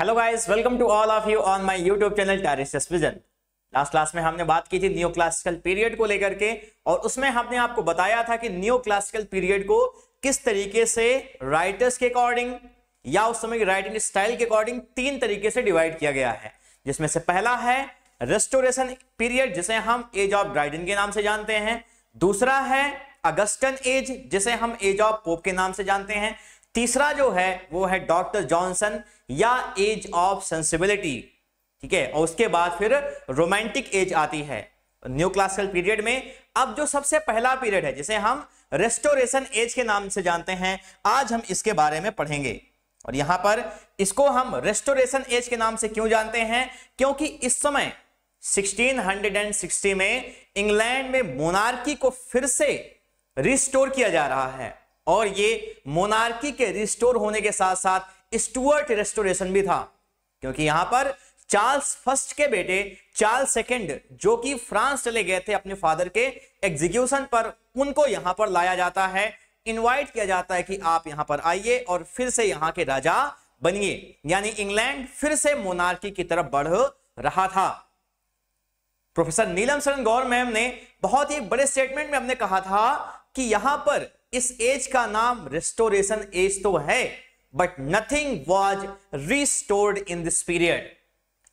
hello guys welcome to all of you on my YouTube channel Terris Vision last class में हमने बात की थी न्यू क्लासिकल पीरियड को लेकर के और उसमें हमने आपको बताया था कि न्यू क्लासिकल पीरियड को किस तरीके से राइटर्स के अकॉर्डिंग या उस समय की राइटिंग स्टाइल के अकॉर्डिंग तीन तरीके से डिवाइड किया गया है जिसमें से पहला है रेस्टोरेशन पीरियड जिसे हम एज ऑफ ड्राइडन के नाम से जानते हैं दूसरा है अगस्टन एज जिसे हम एज ऑफ पोप के नाम से जानते हैं तीसरा जो है वो है डॉक्टर जॉनसन या एज ऑफ सेंसिबिलिटी ठीक है और उसके बाद फिर रोमांटिक एज आती है न्यू क्लासिकल पीरियड में अब जो सबसे पहला पीरियड है जिसे हम रेस्टोरेशन एज के नाम से जानते हैं आज हम इसके बारे में पढ़ेंगे और यहां पर इसको हम रेस्टोरेशन एज के नाम से क्यों जानते हैं क्योंकि इस समय 1660 में इंग्लैंड में मोनार्की को फिर से रिस्टोर किया जा रहा है और ये मोनार्की के रिस्टोर होने के साथ साथ स्टुअर्ट रेस्टोरेशन भी था क्योंकि यहां पर चार्ल्स फर्स्ट के बेटे चार्ल्स सेकेंड जो कि फ्रांस चले गए थे अपने फादर के एग्जीक्यूशन पर उनको यहां पर लाया जाता है इनवाइट किया जाता है कि आप यहां पर आइए और फिर से यहां के राजा बनिए यानी इंग्लैंड फिर से मोनार्की की तरफ बढ़ रहा था प्रोफेसर नीलम शरण गौर मैम ने बहुत ही बड़े स्टेटमेंट में हमने कहा था कि यहां पर इस एज का नाम रिस्टोरेशन एज तो है but nothing was restored in this period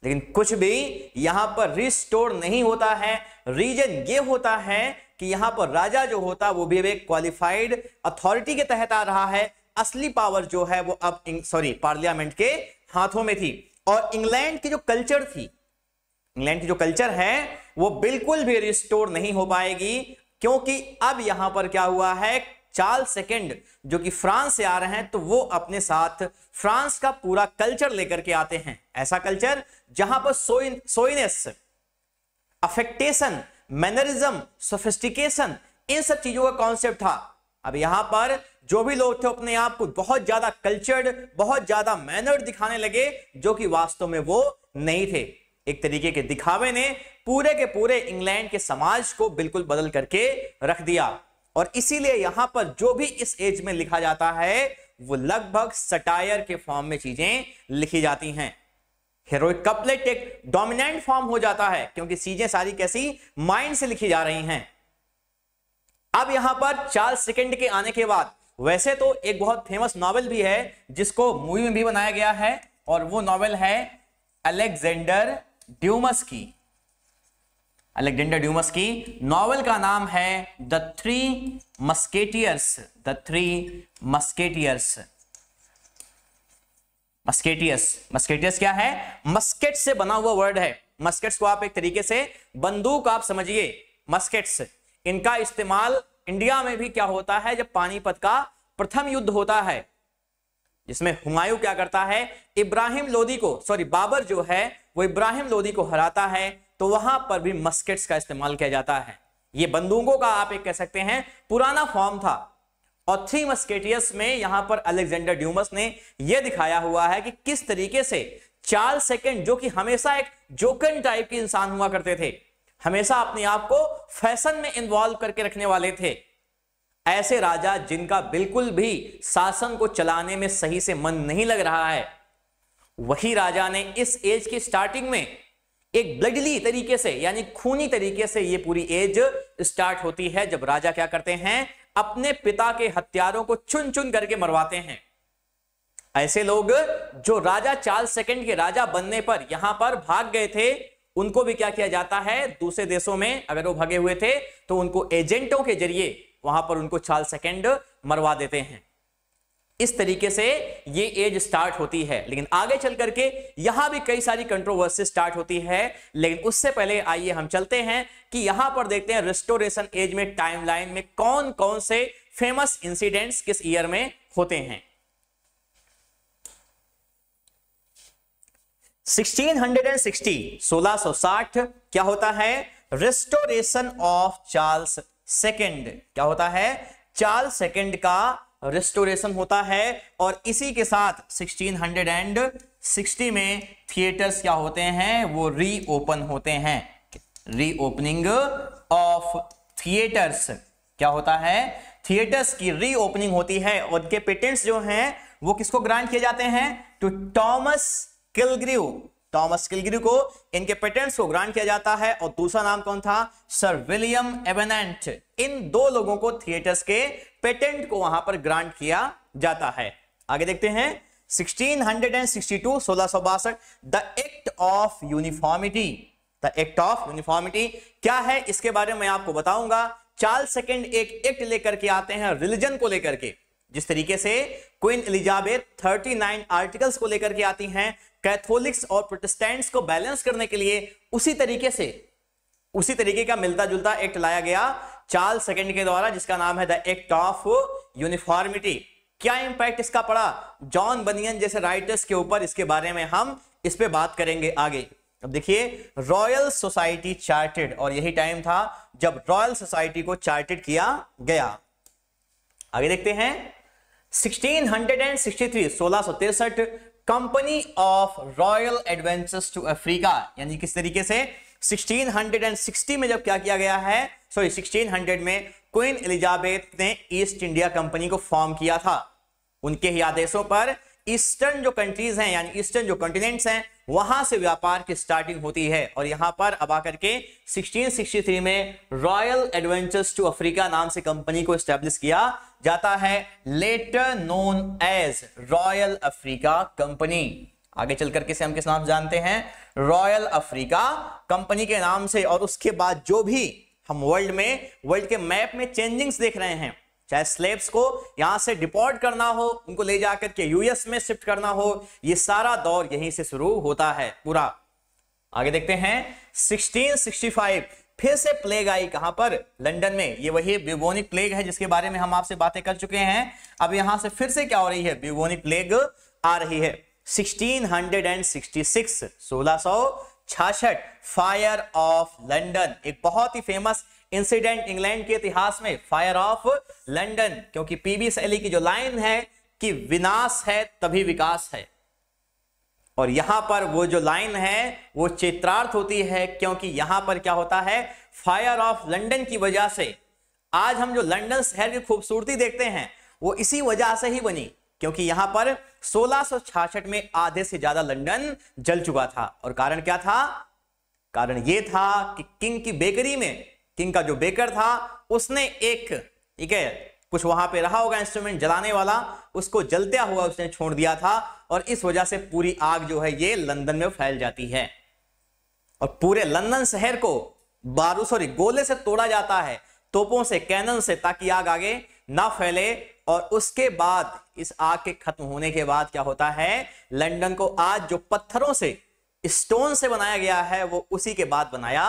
लेकिन कुछ भी यहां पर रिस्टोर नहीं होता है रीजन ये होता है कि यहां पर राजा जो होता वो भी एक क्वालिफाइड अथॉरिटी के तहत आ रहा है असली पावर जो है वो अब सॉरी पार्लियामेंट के हाथों में थी और इंग्लैंड की जो कल्चर थी इंग्लैंड की जो कल्चर है वो बिल्कुल भी रिस्टोर नहीं हो पाएगी क्योंकि अब यहां पर क्या हुआ है चार्ल सेकेंड जो कि फ्रांस से आ रहे हैं तो वो अपने साथ फ्रांस का पूरा कल्चर लेकर के आते हैं ऐसा कल्चर जहां पर सोइन सोइनेस अफेक्टेशन मैनरिज्म सोफिस्टिकेशन इन सब चीजों का कॉन्सेप्ट था अब यहां पर जो भी लोग थे अपने आप को बहुत ज्यादा कल्चर्ड बहुत ज्यादा मैनर्ड दिखाने लगे जो कि वास्तव में वो नहीं थे एक तरीके के दिखावे ने पूरे के पूरे इंग्लैंड के समाज को बिल्कुल बदल करके रख दिया और इसीलिए यहां पर जो भी इस एज में लिखा जाता है वो लगभग सटायर के फॉर्म में चीजें लिखी जाती हैं हेरोइक कपलेट एक डोमिनेंट फॉर्म हो जाता है क्योंकि चीजें सारी कैसी माइंड से लिखी जा रही हैं अब यहां पर चार्ल्स सेकेंड के आने के बाद वैसे तो एक बहुत फेमस नॉवल भी है जिसको मूवी में भी बनाया गया है और वो नॉवल है अलेक्जेंडर ड्यूमस की अलेक्जेंडर ड्यूमस की नॉवल का नाम है the three musketeers the three musketeers musketeers musketeers क्या है मस्केट से बना हुआ वर्ड है मस्केट्स को आप एक तरीके से बंदूक आप समझिए मस्केट्स इनका इस्तेमाल इंडिया में भी क्या होता है जब पानीपत का प्रथम युद्ध होता है जिसमें हुमायूं क्या करता है इब्राहिम लोदी को सॉरी बाबर जो है वो इब्राहिम लोदी को हराता है तो वहां पर भी मस्केट्स का इस्तेमाल किया जाता है ये बंदूकों का आप एक कह सकते हैं पुराना फॉर्म था और थ्री मस्केटियस में यहां पर अलेक्जेंडर ड्यूमस ने यह दिखाया हुआ है कि किस तरीके से चार सेकेंड जो कि हमेशा एक जोकन टाइप के इंसान हुआ करते थे हमेशा अपने आप को फैशन में इन्वॉल्व करके रखने वाले थे ऐसे राजा जिनका बिल्कुल भी शासन को चलाने में सही से मन नहीं लग रहा है वही राजा ने इस एज की स्टार्टिंग में एक ब्लडली तरीके से यानी खूनी तरीके से ये पूरी एज स्टार्ट होती है जब राजा क्या करते हैं अपने पिता के हत्यारों को चुन चुन करके मरवाते हैं ऐसे लोग जो राजा चार्ल सेकंड के राजा बनने पर यहां पर भाग गए थे उनको भी क्या किया जाता है दूसरे देशों में अगर वो भागे हुए थे तो उनको एजेंटों के जरिए वहां पर उनको चार्ल सेकंड मरवा देते हैं इस तरीके से ये एज स्टार्ट होती है लेकिन आगे चल करके यहां भी कई सारी कंट्रोवर्सी स्टार्ट होती है लेकिन उससे पहले आइए हम चलते हैं कि यहां पर देखते हैं रिस्टोरेशन एज में टाइमलाइन में कौन कौन से फेमस इंसिडेंट्स किस ईयर में होते हैं 1660 1660 क्या होता है रिस्टोरेशन ऑफ चार्ल्स सेकेंड क्या होता है चार्ल्स सेकेंड का रेस्टोरेशन होता है और इसी के साथ 1660 में थिएटर्स क्या होते हैं वो रीओपन होते हैं रीओपनिंग ऑफ थिएटर्स क्या होता है थिएटर्स की रीओपनिंग होती है और उनके पेटेंट्स जो हैं वो किसको ग्रांट किए जाते हैं to Thomas Killigrew Thomas Killigrew को इनके पेटेंट्स को ग्रांट किया जाता है और दूसरा नाम कौन था सर विलियम एवेनेंट इन दो लोगों को थिएटर्स के पेटेंट को वहां पर ग्रांट किया जाता है आगे देखते हैं 1662 सोलह the act of uniformity the act of uniformity क्या है इसके बारे में मैं आपको बताऊंगा चार्ल्स सेकेंड एक एक्ट लेकर के आते हैं रिलीजन को लेकर के जिस तरीके से क्वीन एलिजाबेथ 39 आर्टिकल्स को लेकर के आती हैं कैथोलिक्स और प्रोटेस्टेंट्स को बैलेंस करने के लिए उसी तरीके से उसी तरीके का मिलता जुलता एक्ट लाया गया चार्ल्स सेकेंड के द्वारा जिसका नाम है द एक्ट ऑफ यूनिफॉर्मिटी क्या इंपैक्ट इसका पड़ा जॉन बनियन जैसे राइटर्स के ऊपर इसके बारे में हम इस पर बात करेंगे आगे अब देखिए रॉयल सोसाइटी चार्टेड और यही टाइम था जब रॉयल सोसाइटी को चार्टेड किया गया आगे देखते हैं 1663 सोलह company of royal adventures to Africa यानी किस तरीके से 1660 में जब क्या किया गया है सॉरी 1600 में क्वीन एलिजाबेथ ने ईस्ट इंडिया कंपनी को फॉर्म किया था उनके ही आदेशों पर ईस्टर्न जो कंट्रीज हैं यानी ईस्टर्न जो कॉन्टिनेंट्स हैं वहां से व्यापार की स्टार्टिंग होती है और यहां पर अब आकर के 1663 में रॉयल एडवेंचर्स टू अफ्रीका नाम से कंपनी को स्टैब्लिश किया जाता है later known as royal Africa company आगे चलकर करके हम किस नाम जानते हैं रॉयल अफ्रीका कंपनी के नाम से और उसके बाद जो भी हम वर्ल्ड में वर्ल्ड के मैप में चेंजिंग्स देख रहे हैं चाहे स्लेब्स को यहां से डिपोर्ट करना हो उनको ले जाकर के यूएस में शिफ्ट करना हो ये सारा दौर यहीं से शुरू होता है पूरा आगे देखते हैं 1665 फिर से प्लेग आई कहां पर लंदन में ये वही ब्यूबोनिक प्लेग है जिसके बारे में हम आपसे बातें कर चुके हैं अब यहां से फिर से क्या हो रही है ब्यूबोनिक प्लेग आ रही है 1666 1666 फायर ऑफ लंदन एक बहुत ही फेमस इंसिडेंट इंग्लैंड के इतिहास में फायर ऑफ लंदन क्योंकि पीबी शैली की जो लाइन है कि विनाश है तभी विकास है और यहां पर वो जो लाइन है वो चेत्रार्थ होती है क्योंकि यहां पर क्या होता है फायर ऑफ लंडन की वजह से आज हम जो लंडन शहर की खूबसूरती देखते हैं वो इसी वजह से ही बनी क्योंकि यहां पर 1666 में आधे से ज्यादा लंडन जल चुका था और कारण क्या था कारण यह था कि किंग की बेकरी में किंग का जो बेकर था उसने एक ठीक है कुछ वहां पे रहा होगा इंस्ट्रूमेंट जलाने वाला उसको जलता हुआ उसने छोड़ दिया था और इस वजह से पूरी आग जो है ये लंदन में फैल जाती है और पूरे लंदन शहर को बारू सॉरी गोले से तोड़ा जाता है तोपों से कैनल से ताकि आग आगे ना फैले और उसके बाद इस आग के खत्म होने के बाद क्या होता है लंदन को आज जो पत्थरों से स्टोन से बनाया गया है वो उसी के बाद बनाया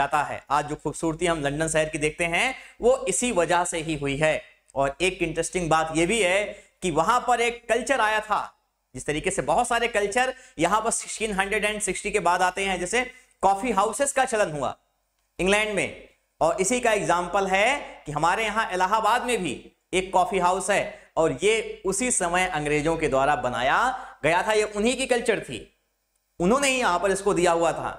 जाता है आज जो खूबसूरती हम लंदन शहर की देखते हैं वो इसी वजह से ही हुई है और एक इंटरेस्टिंग बात यह भी है कि वहां पर एक कल्चर आया था जिस तरीके से बहुत सारे कल्चर यहां पर सिक्सटीन हंड्रेड एंड सिक्सटी के बाद आते हैं जैसे कॉफी हाउसेस का चलन हुआ इंग्लैंड में और इसी का एग्जाम्पल है कि हमारे यहाँ इलाहाबाद में भी एक कॉफी हाउस है और ये उसी समय अंग्रेजों के द्वारा बनाया गया था ये उन्हीं की कल्चर थी उन्होंने ही यहां पर इसको दिया हुआ था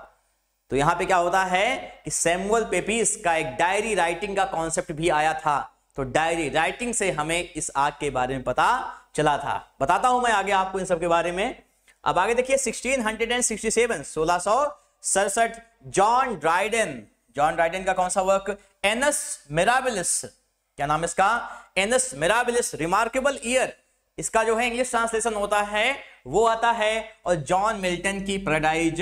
तो यहां पे क्या होता है कि सैमुअल पेपीस का एक डायरी राइटिंग का कॉन्सेप्ट भी आया था तो डायरी राइटिंग से हमें इस आग के बारे में पता चला था बताता हूं मैं आगे आपको इन सब के बारे में अब आगे देखिए 1667 सड़सठ जॉन ड्राइडन जॉन ड्राइडन का कौन सा वर्क एनस मेराबिलिस क्या नाम इसका एनस मेराबिलिस रिमार्केबल ईयर इसका जो है इंग्लिश ट्रांसलेशन होता है वो आता है और जॉन मिल्टन की प्रडाइज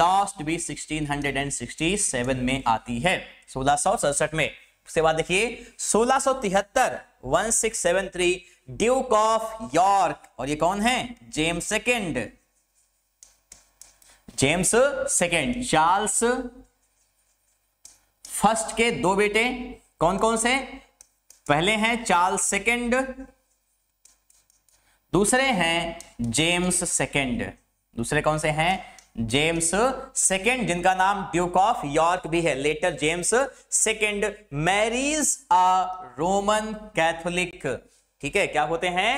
लॉस्ट भी 1667 में आती है सोलह में उसके बाद देखिए सोलह 1673 ड्यूक ऑफ यॉर्क और ये कौन है James second James second Charles first के दो बेटे कौन कौन से पहले हैं चार्ल्स सेकेंड दूसरे हैं जेम्स सेकेंड दूसरे कौन से हैं जेम्स सेकेंड जिनका नाम ड्यूक ऑफ यॉर्क भी है later James second marries a Roman Catholic ठीक है क्या होते हैं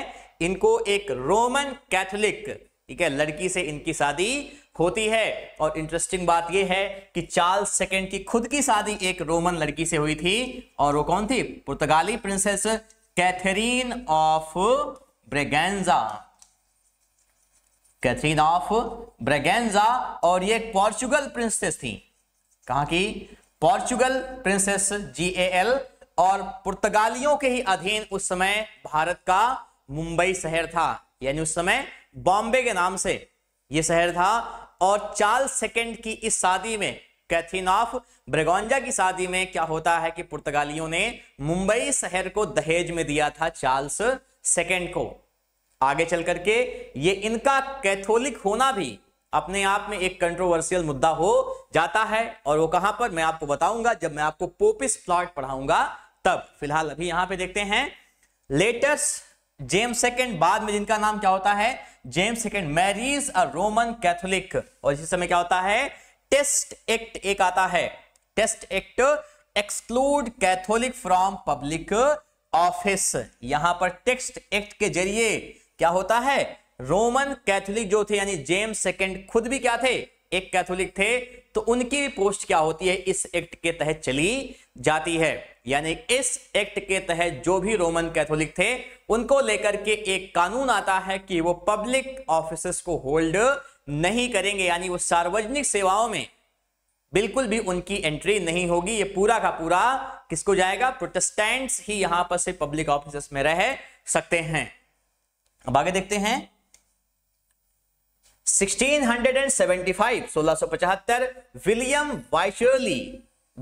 इनको एक रोमन कैथोलिक ठीक है लड़की से इनकी शादी होती है और इंटरेस्टिंग बात यह है कि चार्ल्स सेकेंड की खुद की शादी एक रोमन लड़की से हुई थी और वो कौन थी पुर्तगाली princess Catherine of Braganza Catherine of Braganza और ये पोर्चुगल प्रिंसेस थी कहा की Portugal princess G A L और पुर्तगालियों के ही अधीन उस समय भारत का मुंबई शहर था यानी उस समय बॉम्बे के नाम से यह शहर था और चार्ल्स सेकेंड की इस शादी में कैथरीन ऑफ ब्रेगोंजा की शादी में क्या होता है कि पुर्तगालियों ने मुंबई शहर को दहेज में दिया था चार्ल्स सेकेंड को आगे चल करके ये इनका कैथोलिक होना भी अपने आप में एक कंट्रोवर्सियल मुद्दा हो जाता है और वो कहां पर मैं आपको बताऊंगा जब मैं आपको पोपिस प्लॉट पढ़ाऊंगा तब फिलहाल अभी यहां पे देखते हैं लेटर्स जेम्स सेकेंड बाद में जिनका नाम क्या होता है James second marries a Roman Catholic और इसी समय क्या होता है टेस्ट एक्ट एक आता है test act exclude Catholic from public office यहां पर टेक्स्ट एक्ट के जरिए क्या होता है रोमन कैथोलिक जो थे यानी जेम्स सेकेंड खुद भी क्या थे एक कैथोलिक थे तो उनकी भी पोस्ट क्या होती है इस एक्ट के तहत चली जाती है यानी इस एक्ट के तहत जो भी रोमन कैथोलिक थे उनको लेकर के एक कानून आता है कि वो पब्लिक ऑफिस को होल्ड नहीं करेंगे यानी वो सार्वजनिक सेवाओं में बिल्कुल भी उनकी एंट्री नहीं होगी ये पूरा का पूरा किसको जाएगा प्रोटेस्टेंट्स ही यहां पर से पब्लिक ऑफिस में रह सकते हैं अब आगे देखते हैं 1675 1675 विलियम वाइशर्ली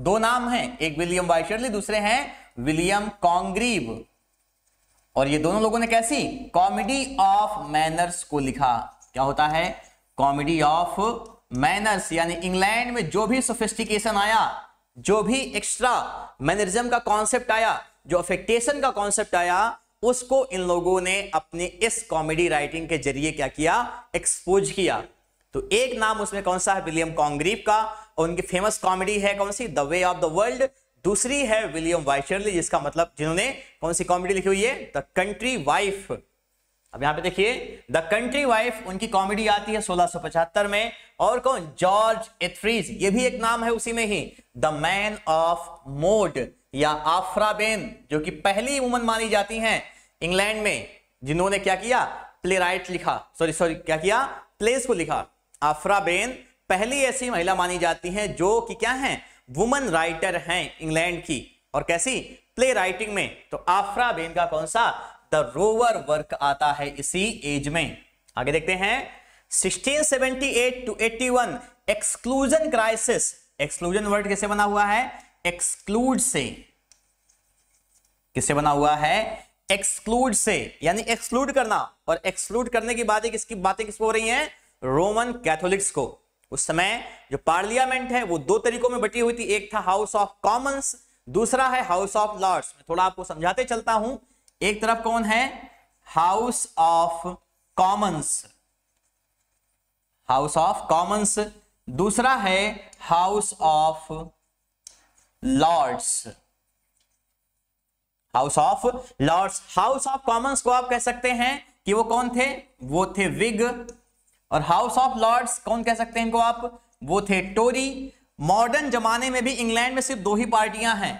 दो नाम हैं एक विलियम वाइशर्ली दूसरे हैं विलियम कॉन्ग्रीव और ये दोनों लोगों ने कैसी कॉमेडी ऑफ मैनर्स को लिखा क्या होता है कॉमेडी ऑफ मैनर्स यानी इंग्लैंड में जो भी सोफिस्टिकेशन आया जो भी एक्स्ट्रा मैनरिज्म का कॉन्सेप्ट आया जो अफेक्टेशन का कॉन्सेप्ट आया उसको इन लोगों ने अपने इस कॉमेडी राइटिंग के जरिए क्या किया एक्सपोज किया तो एक नाम उसमें कौन सा है विलियम कॉन्ग्रीव का और उनकी फेमस कॉमेडी है कौन सी the way of the world दूसरी है विलियम वाइचरली जिसका मतलब जिन्होंने कौन सी कॉमेडी लिखी हुई है द कंट्री वाइफ अब यहां पे देखिए द कंट्री वाइफ उनकी कॉमेडी आती है सोलह में और कौन जॉर्ज एथ्रीज ये भी एक नाम है उसी में ही द मैन ऑफ मोड या आफ्राबेन जो कि पहली वुमन मानी जाती हैं इंग्लैंड में जिन्होंने क्या किया प्लेराइट लिखा सॉरी सॉरी क्या किया प्लेस को लिखा आफ्राबेन पहली ऐसी महिला मानी जाती हैं जो कि क्या हैं वुमन राइटर हैं इंग्लैंड की और कैसी प्ले राइटिंग में तो आफ्राबेन का कौन सा द रोवर वर्क आता है इसी एज में आगे देखते हैं 1678 to 81 exclusion crisis exclusion word कैसे बना हुआ है एक्सक्लूड से किससे बना हुआ है एक्सक्लूड से यानी एक्सक्लूड करना और एक्सक्लूड करने की बातें किसकी बातें किसको हो रही हैं रोमन कैथोलिक्स को उस समय जो पार्लियामेंट है वो दो तरीकों में बटी हुई थी एक था हाउस ऑफ कॉमन्स दूसरा है हाउस ऑफ लॉर्ड्स मैं थोड़ा आपको समझाते चलता हूं एक तरफ कौन है House of Commons House of Commons दूसरा है House of Lords House of Lords House of Commons को आप कह सकते हैं कि वो कौन थे वो थे विग और हाउस ऑफ लॉर्ड्स कौन कह सकते हैं इनको आप वो थे टोरी मॉडर्न जमाने में भी इंग्लैंड में सिर्फ दो ही पार्टियां हैं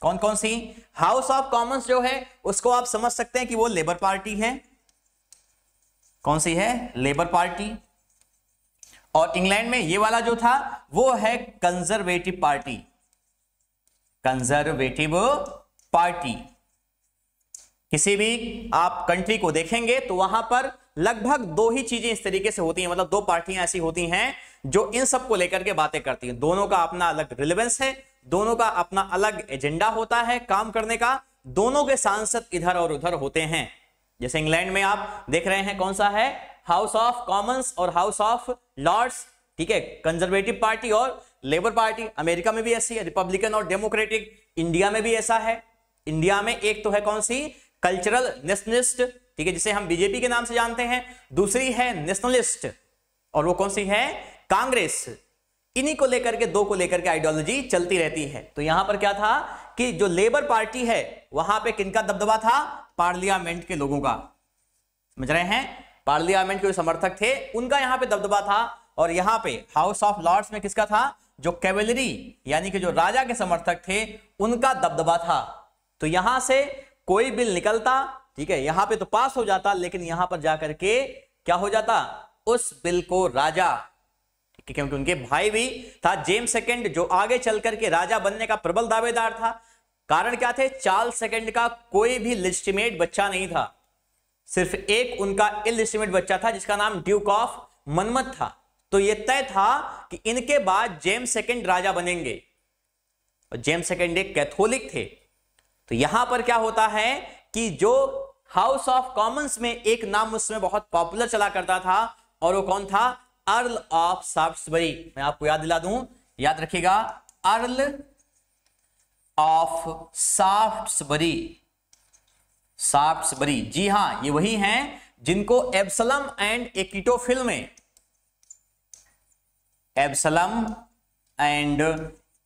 कौन कौन सी हाउस ऑफ कॉमन्स जो है उसको आप समझ सकते हैं कि वो लेबर पार्टी है कौन सी है लेबर पार्टी और इंग्लैंड में ये वाला जो था वो है कंजर्वेटिव पार्टी कंजर्वेटिव पार्टी किसी भी आप कंट्री को देखेंगे तो वहां पर लगभग दो ही चीजें इस तरीके से होती हैं मतलब दो पार्टियां ऐसी होती हैं जो इन सब को लेकर के बातें करती हैं दोनों का अपना अलग रिलेवेंस है दोनों का अपना अलग एजेंडा होता है काम करने का दोनों के सांसद इधर और उधर होते हैं जैसे इंग्लैंड में आप देख रहे हैं कौन सा है हाउस ऑफ कॉमन्स और हाउस ऑफ लॉर्ड्स ठीक है कंजर्वेटिव पार्टी और लेबर पार्टी अमेरिका में भी ऐसी है रिपब्लिकन और डेमोक्रेटिक इंडिया में भी ऐसा है इंडिया में एक तो है कौन सी कल्चरल नेशनलिस्ट ठीक है जिसे हम बीजेपी के नाम से जानते हैं दूसरी है नेशनलिस्ट और वो कौन सी है कांग्रेस इन्हीं को लेकर के दो को लेकर के आइडियोलॉजी चलती रहती है तो यहां पर क्या था कि जो लेबर पार्टी है वहां पे किनका दबदबा था पार्लियामेंट के लोगों का समझ रहे हैं पार्लियामेंट के जो समर्थक थे उनका यहां पे दबदबा था और यहां पे हाउस ऑफ लॉर्ड्स में किसका था जो कैवेलरी यानी कि जो राजा के समर्थक थे उनका दबदबा था तो यहां से कोई बिल निकलता ठीक है यहां पे तो पास हो जाता लेकिन यहां पर जाकर के क्या हो जाता उस बिल को राजा क्योंकि उनके भाई भी था जेम्स सेकेंड जो आगे चल करके राजा बनने का प्रबल दावेदार था कारण क्या थे चार्ल सेकेंड का कोई भी लिस्टिमेट बच्चा नहीं था सिर्फ एक उनका इलिस्टिमेट बच्चा था जिसका नाम ड्यूक ऑफ मनमत था तो यह तय था कि इनके बाद जेम्स सेकेंड राजा बनेंगे और जेम्स सेकेंड एक कैथोलिक थे तो यहां पर क्या होता है कि जो हाउस ऑफ कॉमन्स में एक नाम उसमें बहुत पॉपुलर चला करता था और वो कौन था अर्ल ऑफ साफ्टबरी मैं आपको याद दिला दूं याद रखिएगा अर्ल ऑफ साफ्टबरी साफ्टबरी जी हां ये वही हैं जिनको एब्सलम एंड एकिटोफिल में एब्सलम एंड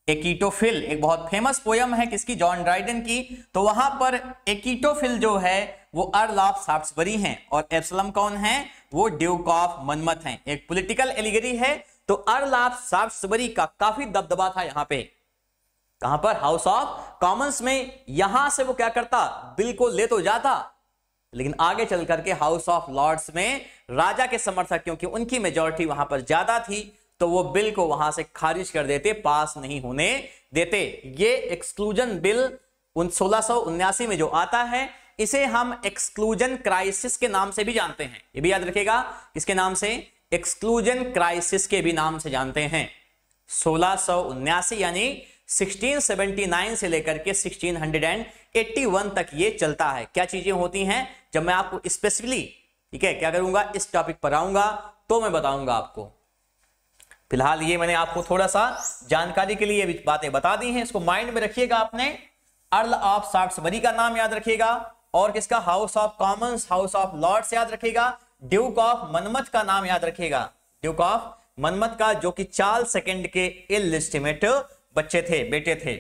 एकीटोफिल एक बहुत फेमस पोयम है किसकी जॉन ड्राइडन की तो वहां पर एकीटोफिल जो है वो अर्ल ऑफ साफ्सबरी हैं और एब्सलम कौन है वो ड्यूक ऑफ मनमत हैं एक पॉलिटिकल एलिगरी है तो अर्ल ऑफ साफ्सबरी का काफी दबदबा था यहाँ पे कहां पर हाउस ऑफ कॉमन्स में यहां से वो क्या करता बिल को ले तो जाता लेकिन आगे चल करके हाउस ऑफ लॉर्ड्स में राजा के समर्थक क्योंकि उनकी मेजोरिटी वहां पर ज्यादा थी तो वो बिल को वहां से खारिज कर देते पास नहीं होने देते ये एक्सक्लूजन बिल उन सोलह में जो आता है इसे हम एक्सक्लूजन क्राइसिस के नाम से भी जानते हैं ये भी याद रखिएगा इसके नाम से एक्सक्लूजन क्राइसिस के भी नाम से जानते हैं सोलह यानी 1679 से लेकर के 1681 तक ये चलता है क्या चीजें होती हैं जब मैं आपको स्पेसिफिकली ठीक है क्या करूंगा इस टॉपिक पर आऊंगा तो मैं बताऊंगा आपको फिलहाल ये मैंने आपको थोड़ा सा जानकारी के लिए बातें बता दी हैं इसको माइंड में रखिएगा आपने अर्ल ऑफ साक्सबरी का नाम याद रखिएगा और किसका House of Commons House of Lords याद रखिएगा ड्यूक ऑफ मनमत का नाम याद रखिएगा ड्यूक ऑफ मनमत का जो कि चार सेकेंड के इलिस्टिमेट बच्चे थे बेटे थे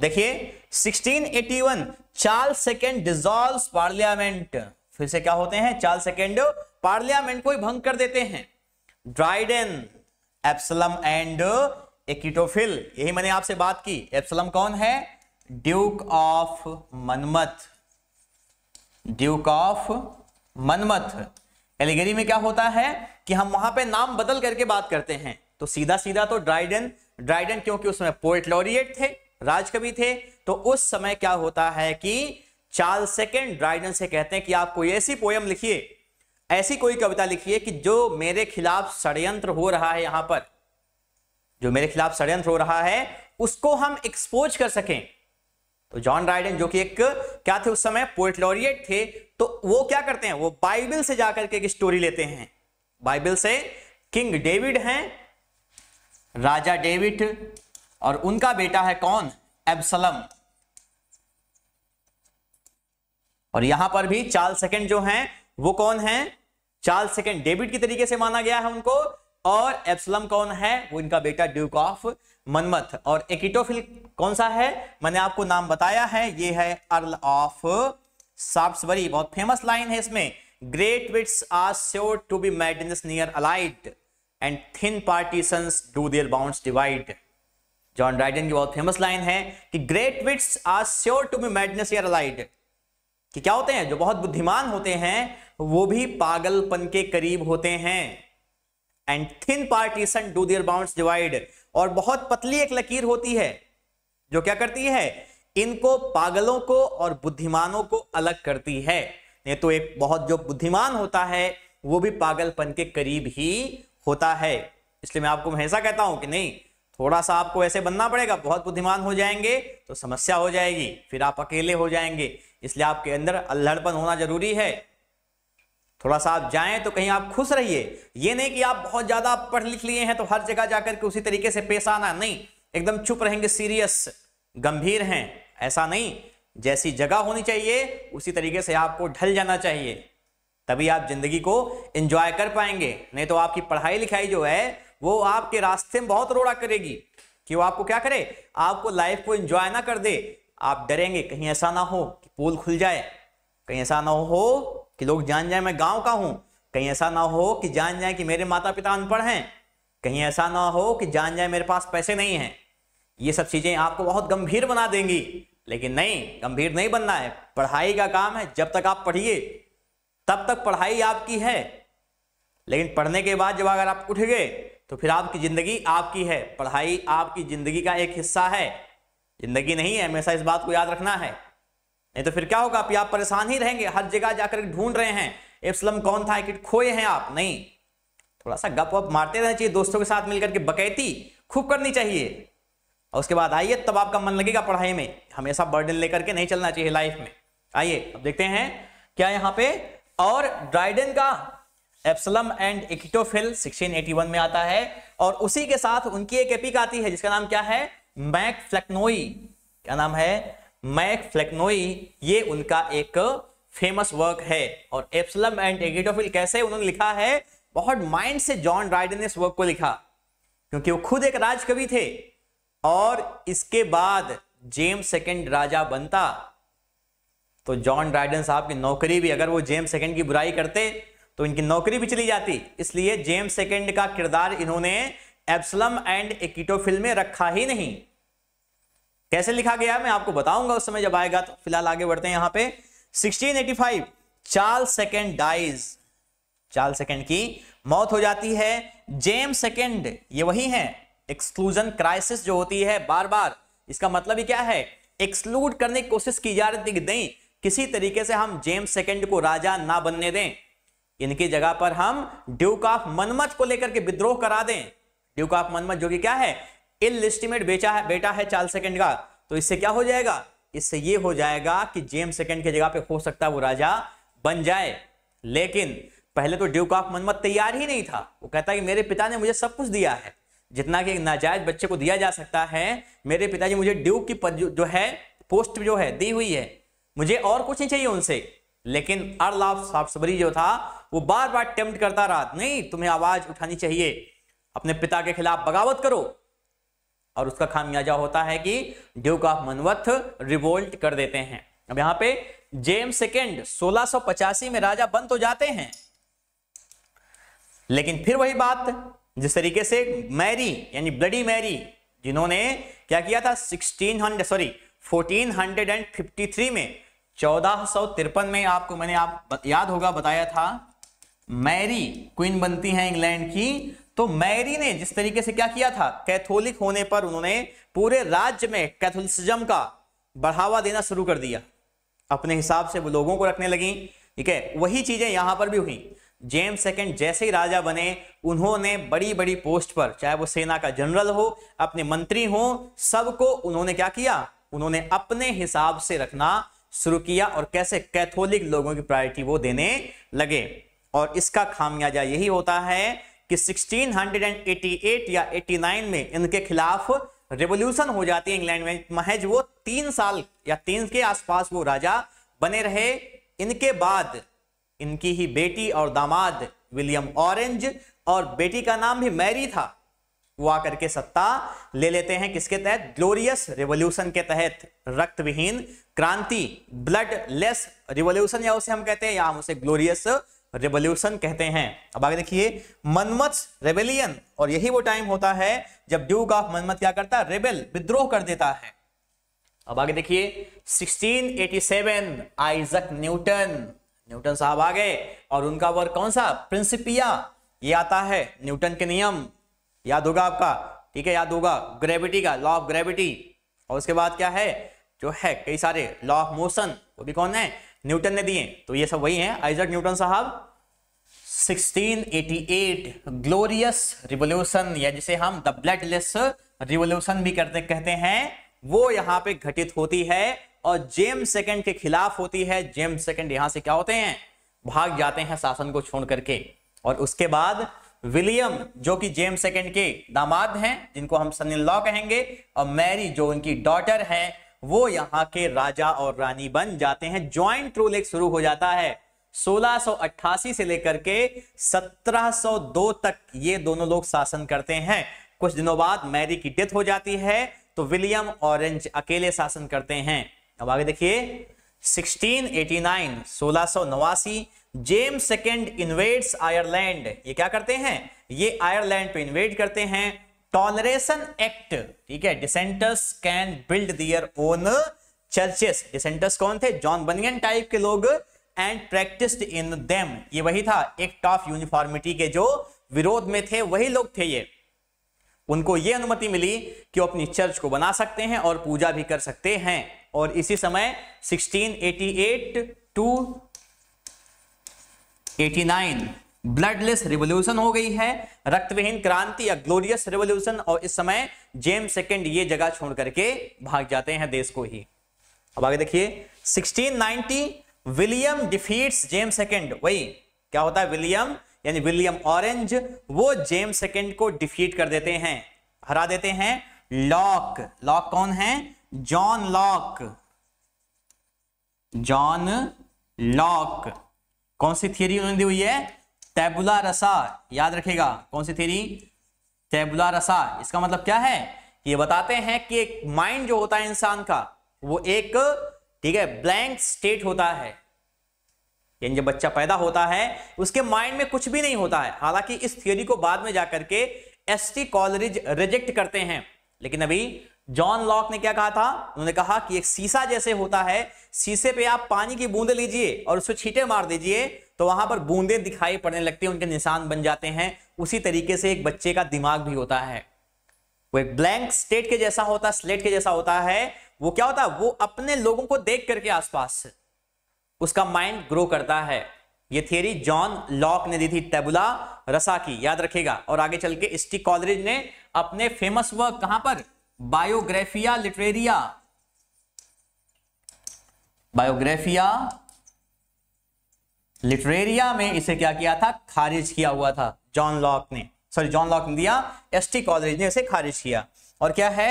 देखिए 1681 चार सेकेंड डिजॉल्व पार्लियामेंट फिर से क्या होते हैं चार सेकेंड पार्लियामेंट को भंग कर देते हैं ड्राइडन एप्सलम एंड एकिटोफिल यही मैंने आपसे बात की एप्सलम कौन है duke of Monmouth duke of Monmouth allegory में क्या होता है कि हम वहां पे नाम बदल करके बात करते हैं तो सीधा सीधा तो ड्राइडन ड्राइडन क्योंकि उसमें पोएट लॉरिएट थे राजकवि थे तो उस समय क्या होता है कि चार्ल्स सेकेंड ड्राइडन से कहते हैं कि आप कोई ऐसी पोयम लिखिए ऐसी कोई कविता लिखिए कि जो मेरे खिलाफ षड्यंत्र हो रहा है यहां पर जो मेरे खिलाफ षड्यंत्र हो रहा है उसको हम एक्सपोज कर सकें तो जॉन राइडन जो कि एक क्या थे उस समय पोइट लॉरिएट थे तो वो क्या करते हैं वो बाइबल से जाकर के एक स्टोरी लेते हैं बाइबल से किंग डेविड हैं राजा डेविड और उनका बेटा है कौन एब्सलम और यहां पर भी चार्ल्स सेकेंड जो हैं वो कौन हैं चार्ल्स सेकेंड डेविड के तरीके से माना गया है उनको और एप्सलम कौन है वो इनका बेटा ड्यूक ऑफ मनमथ और एकिटोफिल कौन सा है मैंने आपको नाम बताया है ये है अर्ल ऑफ साप्सबरी बहुत फेमस लाइन है इसमें great wits are sure to be made madness near allied and thin partition do their bound divide John Dryden की बहुत फेमस लाइन है कि great wits are sure to be madness near allied कि क्या होते हैं जो बहुत बुद्धिमान होते हैं वो भी पागलपन के करीब होते हैं and thin partition do their bound divide और बहुत पतली एक लकीर होती है जो क्या करती है इनको पागलों को और बुद्धिमानों को अलग करती है नहीं तो एक बहुत जो बुद्धिमान होता है वो भी पागलपन के करीब ही होता है इसलिए मैं आपको हमेशा कहता हूं कि नहीं थोड़ा सा आपको ऐसे बनना पड़ेगा बहुत बुद्धिमान हो जाएंगे तो समस्या हो जाएगी फिर आप अकेले हो जाएंगे इसलिए आपके अंदर अल्हड़पन होना जरूरी है थोड़ा सा आप जाएं तो कहीं आप खुश रहिए ये नहीं कि आप बहुत ज़्यादा पढ़ लिख लिए हैं तो हर जगह जाकर के उसी तरीके से पेश आना नहीं एकदम चुप रहेंगे सीरियस गंभीर हैं ऐसा नहीं जैसी जगह होनी चाहिए उसी तरीके से आपको ढल जाना चाहिए तभी आप जिंदगी को इंजॉय कर पाएंगे नहीं तो आपकी पढ़ाई लिखाई जो है वो आपके रास्ते में बहुत रोड़ा करेगी कि वो आपको क्या करे आपको लाइफ को इंजॉय ना कर दे आप डरेंगे कहीं ऐसा ना हो कि पुल खुल जाए कहीं ऐसा ना हो कि लोग जान जाए मैं गांव का हूं कहीं ऐसा ना हो कि जान जाए कि मेरे माता पिता अनपढ़ हैं कहीं ऐसा ना हो कि जान जाए मेरे पास पैसे नहीं हैं ये सब चीजें आपको बहुत गंभीर बना देंगी लेकिन नहीं गंभीर नहीं बनना है पढ़ाई का काम है जब तक आप पढ़िए तब तक पढ़ाई आपकी है लेकिन पढ़ने के बाद जब अगर आप उठ गए तो फिर आपकी ज़िंदगी आपकी है पढ़ाई आपकी ज़िंदगी का एक हिस्सा है ज़िंदगी नहीं है हमेशा इस बात को याद रखना है नहीं तो फिर क्या होगा आप परेशान ही रहेंगे हर जगह जाकर ढूंढ रहे हैं एप्सलम कौन था एक खोए हैं आप नहीं थोड़ा सा गप वप मारते रहना चाहिए दोस्तों के साथ मिलकर के बकैती खूब करनी चाहिए और उसके बाद आइए तब आपका मन लगेगा पढ़ाई में हमेशा बर्डन लेकर के नहीं चलना चाहिए लाइफ में आइए अब देखते हैं क्या यहाँ पे और ड्राइडन का एप्सलम एंड इक्टोफिल 1681 में आता है और उसी के साथ उनकी एक एपिक आती है जिसका नाम क्या है मैक फ्लेक्नोई क्या नाम है मैक फ्लेक्नोई ये उनका एक फेमस वर्क है और एप्सलम एंड एगिटोफिल कैसे उन्होंने लिखा है बहुत माइंड से जॉन राइडन ने इस वर्क को लिखा क्योंकि वो खुद एक राजकवि थे और इसके बाद जेम्स सेकेंड राजा बनता तो जॉन राइडन साहब की नौकरी भी अगर वो जेम्स सेकेंड की बुराई करते तो इनकी नौकरी भी चली जाती इसलिए जेम्स सेकेंड का किरदार इन्होंने एप्सलम एंड एकिटोफिल में रखा ही नहीं कैसे लिखा गया मैं आपको बताऊंगा उस समय जब आएगा तो फिलहाल आगे बढ़ते हैं यहां पे 1685 Charles second dies Charles second की मौत हो जाती है जेम सेकेंड ये वही है एक्सक्लूजन क्राइसिस जो होती है बार बार इसका मतलब ही क्या है एक्सक्लूड करने की कोशिश की जा रही थी नहीं किसी तरीके से हम जेम्स सेकेंड को राजा ना बनने दें इनकी जगह पर हम ड्यूक ऑफ मनमत को लेकर के विद्रोह करा दें ड्यूक ऑफ मनमत जो कि क्या है हिल लिस्टिमेट बेचा है बेटा है चार सेकंड का तो इससे क्या हो जाएगा इससे ये हो जाएगा कि जेम सेकंड की जगह पे हो सकता है वो राजा बन जाए लेकिन पहले तो ड्यूक ऑफ मनमत तैयार ही नहीं था वो कहता है कि मेरे पिता ने मुझे सब कुछ दिया है जितना कि नाजायज बच्चे को दिया जा सकता है मेरे पिताजी मुझे ड्यूक की पद जो है पोस्ट जो है दी हुई है मुझे और कुछ नहीं चाहिए उनसे लेकिन अर्ल ऑफ सबरी जो था वो बार बार अटेम्प्ट करता रहा नहीं तुम्हें आवाज उठानी चाहिए अपने पिता के खिलाफ बगावत करो और उसका खामियाजा होता है कि ड्यूक ऑफ मनवथ रिवोल्ट कर देते हैं अब यहां पे जेम सेकेंड सोलह में राजा बन तो जाते हैं लेकिन फिर वही बात जिस तरीके से मैरी यानी ब्लडी मैरी जिन्होंने क्या किया था 1600 सॉरी 1453 में चौदह में आपको मैंने आप याद होगा बताया था मैरी क्वीन बनती हैं इंग्लैंड की तो मैरी ने जिस तरीके से क्या किया था कैथोलिक होने पर उन्होंने पूरे राज्य में कैथोलिसिज्म का बढ़ावा देना शुरू कर दिया अपने हिसाब से वो लोगों को रखने लगी ठीक है वही चीजें यहां पर भी हुई जेम्स सेकेंड जैसे ही राजा बने उन्होंने बड़ी बड़ी पोस्ट पर चाहे वो सेना का जनरल हो अपने मंत्री हो सबको उन्होंने क्या किया उन्होंने अपने हिसाब से रखना शुरू किया और कैसे कैथोलिक लोगों की प्रायोरिटी वो देने लगे और इसका खामियाजा यही होता है कि 1688 या 89 में इनके खिलाफ रेवोल्यूशन हो जाती है इंग्लैंड में महज वो तीन साल या तीन के आसपास वो राजा बने रहे इनके बाद इनकी ही बेटी और दामाद विलियम ऑरेंज और बेटी का नाम भी मैरी था वो आकर के सत्ता ले लेते हैं किसके तहत ग्लोरियस रिवोल्यूशन के तहत रक्तविहीन क्रांति ब्लड लेस रिवोल्यूशन या उसे हम कहते हैं या हम उसे ग्लोरियस रेवोल्यूशन कहते हैं अब आगे देखिए मनमथ रेबेलियन और यही वो टाइम होता है जब ड्यूक ऑफ मनमथ क्या करता है रेबेल विद्रोह कर देता है अब आगे देखिए 1687 आइजक न्यूटन न्यूटन साहब आ गए और उनका वर्क कौन सा प्रिंसिपिया ये आता है न्यूटन के नियम याद होगा आपका ठीक है याद होगा ग्रेविटी का लॉ ऑफ ग्रेविटी और उसके बाद क्या है जो है कई सारे लॉ ऑफ मोशन वो भी कौन है न्यूटन ने दिए तो ये सब वही हैं आइजक न्यूटन साहब 1688 ग्लोरियस रिवोल्यूशन या जिसे हम द ब्लडलेस रिवोल्यूशन भी करते कहते हैं वो यहां पे घटित होती है और जेम्स सेकंड के खिलाफ होती है जेम्स सेकंड यहां से क्या होते हैं भाग जाते हैं शासन को छोड़ करके और उसके बाद विलियम जो कि जेम्स सेकंड के दामाद हैं जिनको हम सन इन लॉ कहेंगे और मैरी जो उनकी डॉटर है वो यहाँ के राजा और रानी बन जाते हैं ज्वाइंट रूल एक शुरू हो जाता है 1688 से लेकर के 1702 तक ये दोनों लोग शासन करते हैं कुछ दिनों बाद मैरी की डेथ हो जाती है तो विलियम ऑरेंज अकेले शासन करते हैं अब आगे देखिए 1689 1689 जेम्स सेकेंड इन्वेड्स आयरलैंड ये क्या करते हैं ये आयरलैंड पे इन्वेड करते हैं टॉलरेशन एक्ट ठीक है dissenters can build their own churches dissenters कौन थे जॉन बनियन टाइप के लोग एंड प्रैक्टिस्ड इन देम ये वही था एक्ट ऑफ यूनिफॉर्मिटी के जो विरोध में थे वही लोग थे ये उनको ये अनुमति मिली कि वो अपनी चर्च को बना सकते हैं और पूजा भी कर सकते हैं और इसी समय 1688 टू 89 ब्लडलेस रिवोल्यूशन हो गई है रक्तविहीन क्रांति या ग्लोरियस रिवोल्यूशन और इस समय जेम्स सेकेंड ये जगह छोड़ करके भाग जाते हैं देश को ही अब आगे देखिए 1690 विलियम डिफीट्स जेम्स सेकेंड वही क्या होता है विलियम यानी विलियम ऑरेंज वो जेम्स सेकेंड को डिफीट कर देते हैं हरा देते हैं लॉक लॉक कौन है जॉन लॉक जॉन लॉक कौन सी थियरी उन्होंने दी हुई है तैबुला रसा याद रखेगा कौन सी थेरी टेबुला रसा इसका मतलब क्या है ये बताते हैं कि एक माइंड जो होता है इंसान का वो एक ठीक है ब्लैंक स्टेट होता है यानी जब बच्चा पैदा होता है उसके माइंड में कुछ भी नहीं होता है हालांकि इस थ्योरी को बाद में जाकर के एस टी कॉलरिज रिजेक्ट करते हैं लेकिन अभी जॉन लॉक ने क्या कहा था उन्होंने कहा कि एक शीशा जैसे होता है शीशे पे आप पानी की बूंद लीजिए और उसको छींटे मार दीजिए तो वहां पर बूंदें दिखाई पड़ने लगती हैं उनके निशान बन जाते हैं उसी तरीके से एक बच्चे का दिमाग भी होता है वो एक ब्लैंक स्टेट के जैसा होता स्लेट के जैसा होता है वो क्या होता है वो अपने लोगों को देख करके आसपास उसका माइंड ग्रो करता है ये थियरी जॉन लॉक ने दी थी टेबुला रसा की याद रखेगा और आगे चल के स्टी कॉलरेज ने अपने फेमस वर्क कहां पर बायोग्राफिया लिटरेरिया बायोग्राफिया लिटरेरिया में इसे क्या किया था खारिज किया हुआ था जॉन लॉक ने सॉरी जॉन लॉक ने दिया एस टी कॉलेज ने इसे खारिज किया और क्या है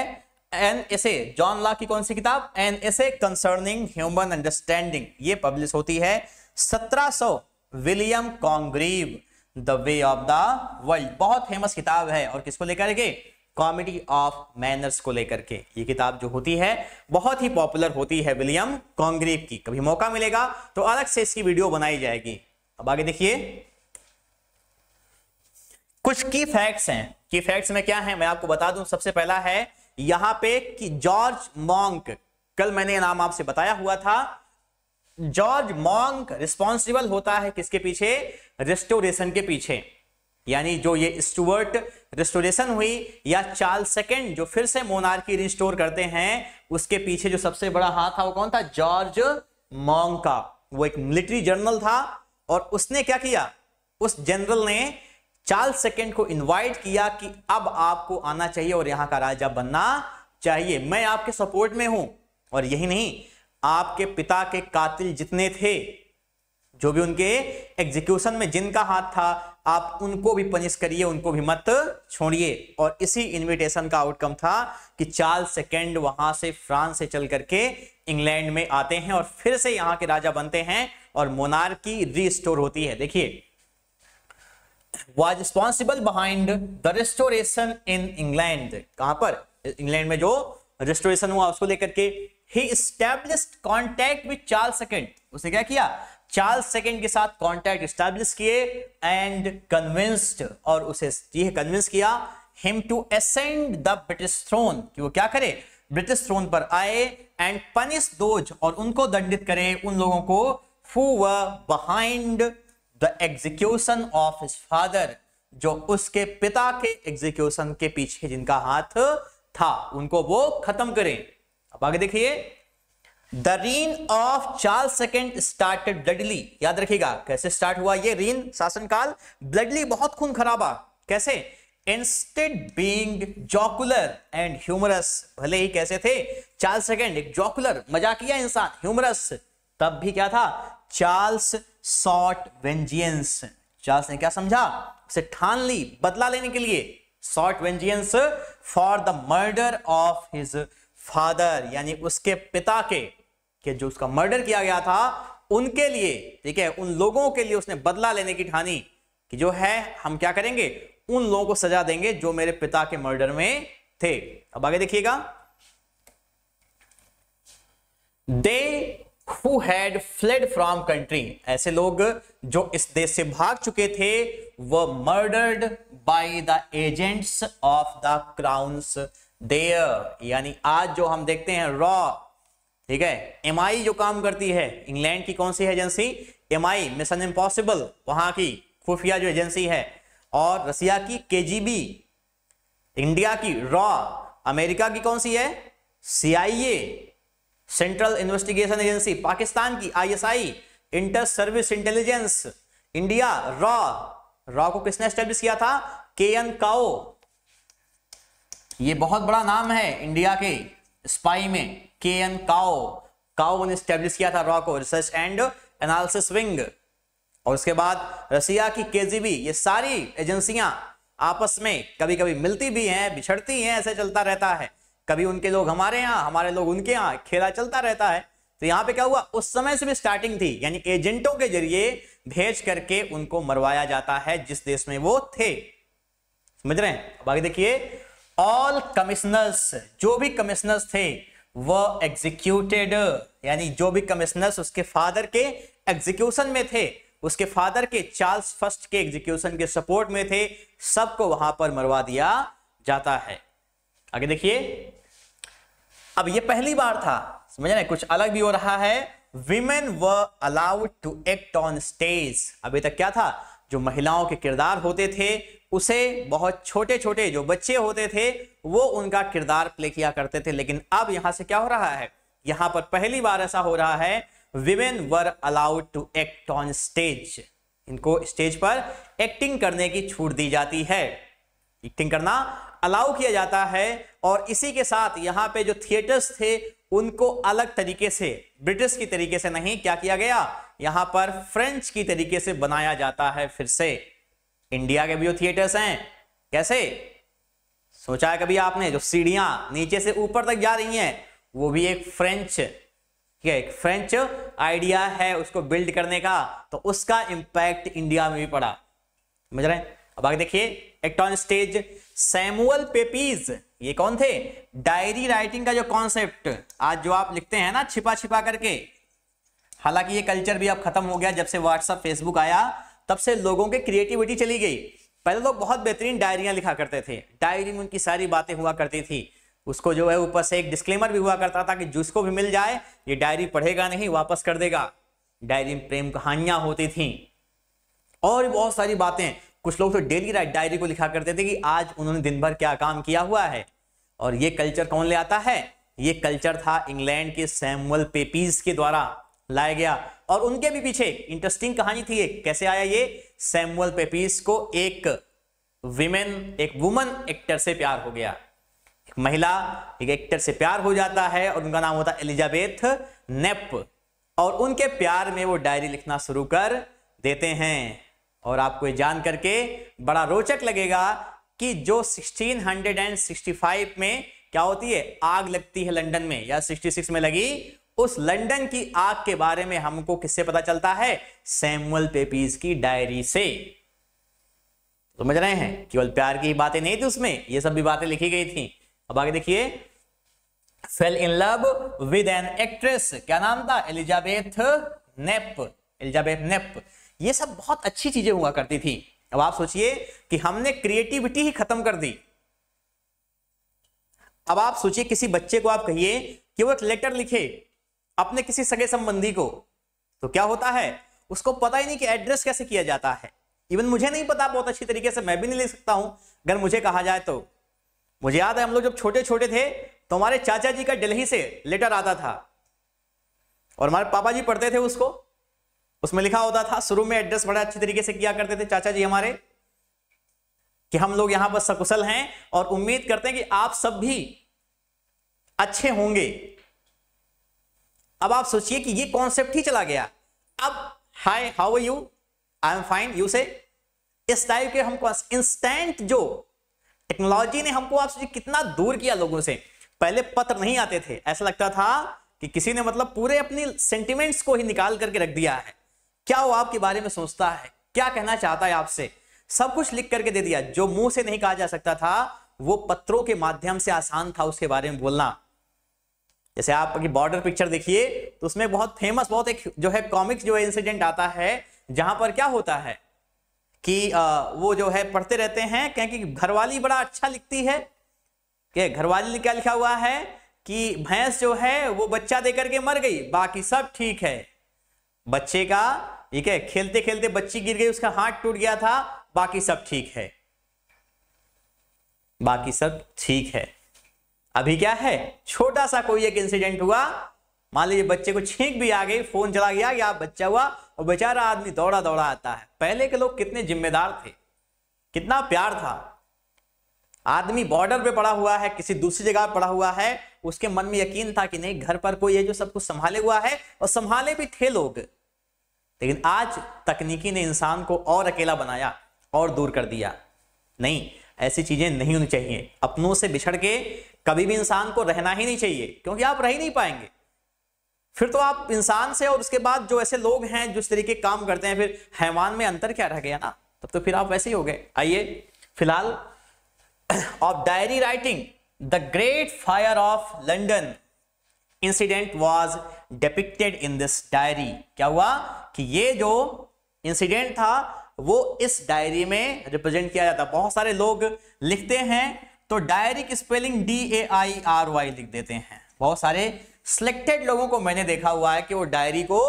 an essay John Locke की कौन सी किताब an essay concerning human understanding ये पब्लिश होती है 1700 William Congreve the way of the world बहुत फेमस किताब है और किसको लेकर के कॉमेडी ऑफ मैनर्स को लेकर के ये किताब जो होती है बहुत ही पॉपुलर होती है विलियम कॉन्ग्रीव की कभी मौका मिलेगा तो अलग से इसकी वीडियो बनाई जाएगी अब आगे देखिए कुछ की फैक्ट्स हैं की फैक्ट्स में क्या है मैं आपको बता दूं सबसे पहला है यहां पे कि जॉर्ज मॉन्क कल मैंने नाम आपसे बताया हुआ था जॉर्ज मॉन्क रिस्पॉन्सिबल होता है किसके पीछे रेस्टोरेशन के पीछे यानी जो ये स्टुअर्ट रिस्टोरेशन हुई या चार्ल्स सेकेंड जो फिर से मोनार्की रिस्टोर करते हैं उसके पीछे जो सबसे बड़ा हाथ था वो कौन था जॉर्ज मॉन्ग का वो एक मिलिट्री जनरल था और उसने क्या किया उस जनरल ने चार्ल सेकेंड को इनवाइट किया कि अब आपको आना चाहिए और यहां का राजा बनना चाहिए मैं आपके सपोर्ट में हूं और यही नहीं आपके पिता के कातिल जितने थे जो भी उनके एग्जीक्यूशन में जिनका हाथ था आप उनको भी पनिश करिए उनको भी मत छोड़िए और इसी इनविटेशन का आउटकम था कि चार्ल्स सेकेंड वहां से फ्रांस से चल करके इंग्लैंड में आते हैं और फिर से यहाँ के राजा बनते हैं और मोनार की रिस्टोर होती है देखिए was responsible behind the restoration in England कहां पर इंग्लैंड में जो रेस्टोरेशन हुआ उसको लेकर के ही establish contact with Charles second उसने क्या किया चार्ल्स सेकेंड के साथ कॉन्टैक्ट स्टैब्लिश किए एंड कन्विंस्ड और उसे यह कन्विंस किया him to ascend the British throne कि वो क्या करे ब्रिटिश थ्रोन पर आए एंड पनिश दोज और उनको दंडित करें उन लोगों को were behind the execution of his father जो उसके पिता के एग्जीक्यूशन के पीछे जिनका हाथ था उनको वो खत्म करें अब आगे देखिए the reign of Charles second started bloodily याद रखिएगा कैसे स्टार्ट हुआ ये रीन शासनकाल ब्लडली बहुत खून खराबा कैसे instead being jocular and humorous भले ही कैसे थे चार्ल सेकेंड एक जॉकुलर मजाकिया इंसान ह्यूमरस तब भी क्या था चार्ल्स सॉट वेंजियंस चार्ल्स ने क्या समझा उसे ठान ली बदला लेने के लिए sought vengeance for the murder of his father यानी उसके पिता के कि जो उसका मर्डर किया गया था उनके लिए ठीक है उन लोगों के लिए उसने बदला लेने की ठानी कि जो है हम क्या करेंगे उन लोगों को सजा देंगे जो मेरे पिता के मर्डर में थे अब आगे देखिएगा they who had fled from country ऐसे लोग जो इस देश से भाग चुके थे वह murdered by the agents of the crowns there यानी आज जो हम देखते हैं रॉ ठीक है एम जो काम करती है इंग्लैंड की कौन सी agency M I mission impossible वहां की खुफिया जो एजेंसी है और रसिया की के इंडिया की रॉ अमेरिका की कौन सी है C central investigation agency Pakistan की ISI inter service intelligence India raw raw को किसने स्टेब्लिश किया था के एन काओ ये बहुत बड़ा नाम है इंडिया के स्पाई में के एन काओ काओ ने स्टेब्लिश किया था रॉ को रिसर्च एंड एनालिसिस विंग और उसके बाद रसिया की केजीबी ये सारी एजेंसियां आपस में कभी कभी मिलती भी हैं बिछड़ती हैं ऐसे चलता रहता है कभी उनके लोग हमारे यहाँ हमारे लोग उनके यहाँ खेला चलता रहता है तो यहाँ पे क्या हुआ उस समय से भी स्टार्टिंग थी यानी एजेंटों के जरिए भेज करके उनको मरवाया जाता है जिस देश में वो थे समझ रहे हैं बाकी आगे देखिए ऑल कमिश्नर्स जो भी कमिश्नर्स थे वो एग्जीक्यूटेड यानी जो भी कमिश्नर्स उसके फादर के एग्जीक्यूशन में थे उसके फादर के चार्ल्स फर्स्ट के एग्जीक्यूशन के सपोर्ट में थे सबको वहां पर मरवा दिया जाता है आगे देखिए अब ये पहली बार था समझ ना कुछ अलग भी हो रहा है women were allowed to act on stage अभी तक क्या था जो महिलाओं के किरदार होते थे उसे बहुत छोटे छोटे जो बच्चे होते थे वो उनका किरदार प्ले किया करते थे लेकिन अब यहां से क्या हो रहा है यहां पर पहली बार ऐसा हो रहा है women were allowed to act on stage इनको स्टेज पर एक्टिंग करने की छूट दी जाती है एक्टिंग करना अलाउ किया जाता है और इसी के साथ यहाँ पे जो थिएटर्स थे उनको अलग तरीके से ब्रिटिश की तरीके से नहीं क्या किया गया यहाँ पर फ्रेंच की तरीके से बनाया जाता है फिर से इंडिया के भी जो थिएटर्स हैं कैसे सोचा है कभी आपने जो सीढ़ियां नीचे से ऊपर तक जा रही हैं वो भी एक फ्रेंच एक फ्रेंच आइडिया है उसको बिल्ड करने का तो उसका इम्पैक्ट इंडिया में भी पड़ा समझ रहे हैं अब आगे देखिए act on stage Samuel Pepys ये कौन थे डायरी राइटिंग का जो कॉन्सेप्ट आज जो आप लिखते हैं ना छिपा छिपा करके हालांकि ये कल्चर भी अब खत्म हो गया जब से व्हाट्सअप फेसबुक आया तब से लोगों की क्रिएटिविटी चली गई पहले लोग बहुत बेहतरीन डायरियां लिखा करते थे डायरी में उनकी सारी बातें हुआ करती थी उसको जो है ऊपर से एक डिस्क्लेमर भी हुआ करता था कि जिसको भी मिल जाए ये डायरी पढ़ेगा नहीं वापस कर देगा डायरी में प्रेम कहानियां होती थी और बहुत सारी बातें कुछ लोग तो डेली राइट डायरी को लिखा करते थे कि आज उन्होंने दिन भर क्या काम किया हुआ है और ये कल्चर कौन ले आता है ये कल्चर था इंग्लैंड के सैमुअल पेपीज के द्वारा लाया गया और उनके भी पीछे इंटरेस्टिंग कहानी थी कैसे आया ये सैमुअल पेपीस को एक विमेन एक वुमन एक्टर से प्यार हो गया एक महिला एक एक्टर से प्यार हो जाता है और उनका नाम होता है एलिजाबेथ नेप और उनके प्यार में वो डायरी लिखना शुरू कर देते हैं और आपको ये जान करके बड़ा रोचक लगेगा कि जो 1665 में क्या होती है आग लगती है लंदन में या 66 में लगी उस लंदन की आग के बारे में हमको किससे पता चलता है सैमुअल पेपीज की डायरी से समझ रहे हैं केवल प्यार की बातें नहीं थी उसमें ये सब भी बातें लिखी गई थी अब आगे देखिए fell in love with an actress क्या नाम था एलिजाबेथ नेप एलिजाबेथ नेप ये सब बहुत अच्छी चीजें हुआ करती थी अब आप सोचिए कि हमने क्रिएटिविटी ही खत्म कर दी अब आप सोचिए किसी बच्चे को आप कहिए कि वो एक लेटर लिखे अपने किसी सगे संबंधी को तो क्या होता है उसको पता ही नहीं कि एड्रेस कैसे किया जाता है इवन मुझे नहीं पता बहुत अच्छी तरीके से मैं भी नहीं ले सकता हूं अगर मुझे कहा जाए तो मुझे याद है हम लोग जब छोटे छोटे थे तो हमारे चाचा जी का दिल्ली से लेटर आता था और हमारे पापा जी पढ़ते थे उसको उसमें लिखा होता था शुरू में एड्रेस बड़ा अच्छी तरीके से किया करते थे चाचा जी हमारे कि हम लोग यहां पर सकुशल हैं और उम्मीद करते हैं कि आप सब भी अच्छे होंगे अब आप सोचिए कि ये कॉन्सेप्ट ही चला गया अब hi how you I am fine you से इस टाइप के हमको इंस्टेंट जो टेक्नोलॉजी ने हमको आप सोचिए कितना दूर किया लोगों से पहले पत्र नहीं आते थे ऐसा लगता था कि किसी ने मतलब पूरे अपनी सेंटिमेंट्स को ही निकाल करके रख दिया है क्या वो आपके बारे में सोचता है क्या कहना चाहता है आपसे सब कुछ लिख करके दे दिया जो मुंह से नहीं कहा जा सकता था वो पत्रों के माध्यम से आसान था उसके बारे में बोलना जैसे आप बॉर्डर पिक्चर देखिए तो उसमें बहुत फेमस बहुत एक जो है कॉमिक्स जो है इंसिडेंट आता है जहां पर क्या होता है कि आ, वो जो है पढ़ते रहते हैं कहें कि घरवाली बड़ा अच्छा लिखती है कि घरवाली ने क्या लिखा हुआ है कि भैंस जो है वो बच्चा देकर के मर गई बाकी सब ठीक है बच्चे का ठीक है खेलते खेलते बच्ची गिर गई उसका हाथ टूट गया था बाकी सब ठीक है बाकी सब ठीक है अभी क्या है छोटा सा कोई एक इंसिडेंट हुआ मान लीजिए बच्चे को छींक भी आ गई फोन चला गया या बच्चा हुआ और बेचारा आदमी दौड़ा दौड़ा आता है पहले के लोग कितने जिम्मेदार थे कितना प्यार था आदमी बॉर्डर पे पड़ा हुआ है किसी दूसरी जगह पड़ा हुआ है उसके मन में यकीन था कि नहीं घर पर कोई है जो सब कुछ संभाले हुआ है और संभाले भी थे लोग लेकिन आज तकनीकी ने इंसान को और अकेला बनाया और दूर कर दिया नहीं ऐसी चीजें नहीं होनी चाहिए अपनों से बिछड़ के कभी भी इंसान को रहना ही नहीं चाहिए क्योंकि आप रह ही नहीं पाएंगे फिर तो आप इंसान से और उसके बाद जो ऐसे लोग हैं जिस तरीके काम करते हैं फिर हैवान में अंतर क्या रह गया ना तब तो फिर आप वैसे ही हो गए आइए फिलहाल of diary writing the great fire of London incident was depicted in this diary क्या हुआ कि ये जो इंसिडेंट था वो इस डायरी में रिप्रेजेंट किया जाता बहुत सारे लोग लिखते हैं तो direct spelling D A I R Y लिख देते हैं बहुत सारे सिलेक्टेड लोगों को मैंने देखा हुआ है कि वो डायरी को